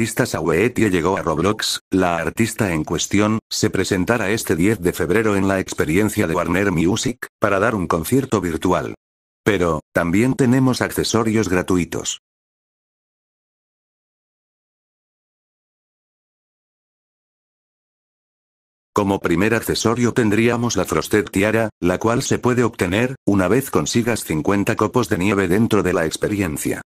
artista Sauetie llegó a Roblox, la artista en cuestión, se presentará este 10 de febrero en la experiencia de Warner Music, para dar un concierto virtual. Pero, también tenemos accesorios gratuitos. Como primer accesorio tendríamos la Frosted Tiara, la cual se puede obtener, una vez consigas 50 copos de nieve dentro de la experiencia.